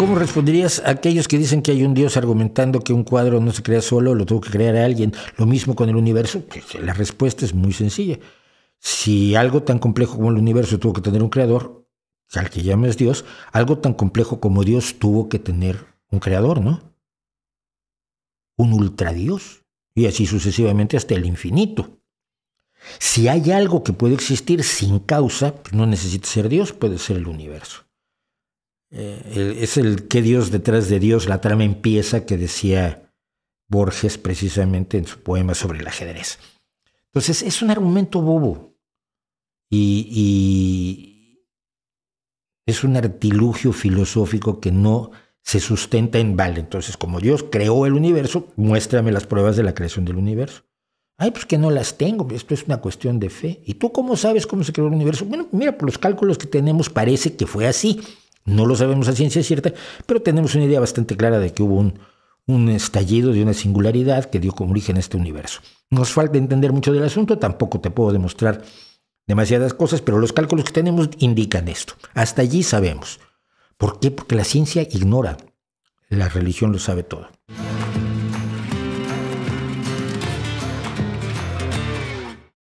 ¿Cómo responderías a aquellos que dicen que hay un Dios argumentando que un cuadro no se crea solo, lo tuvo que crear alguien? Lo mismo con el universo. Pues, la respuesta es muy sencilla. Si algo tan complejo como el universo tuvo que tener un creador, al que llames Dios, algo tan complejo como Dios tuvo que tener un creador, ¿no? Un ultradios. Y así sucesivamente hasta el infinito. Si hay algo que puede existir sin causa, pues no necesita ser Dios, puede ser el universo. Eh, es el que Dios detrás de Dios, la trama empieza que decía Borges precisamente en su poema sobre el ajedrez. Entonces es un argumento bobo y, y es un artilugio filosófico que no se sustenta en vale. Entonces, como Dios creó el universo, muéstrame las pruebas de la creación del universo. Ay, pues que no las tengo, esto es una cuestión de fe. ¿Y tú cómo sabes cómo se creó el universo? Bueno, mira, por los cálculos que tenemos parece que fue así. No lo sabemos a ciencia cierta, pero tenemos una idea bastante clara de que hubo un, estallido de una singularidad que dio como origen a este universo. Nos falta entender mucho del asunto, tampoco te puedo demostrar demasiadas cosas, pero los cálculos que tenemos indican esto. Hasta allí sabemos. ¿Por qué? Porque la ciencia ignora, la religión lo sabe todo.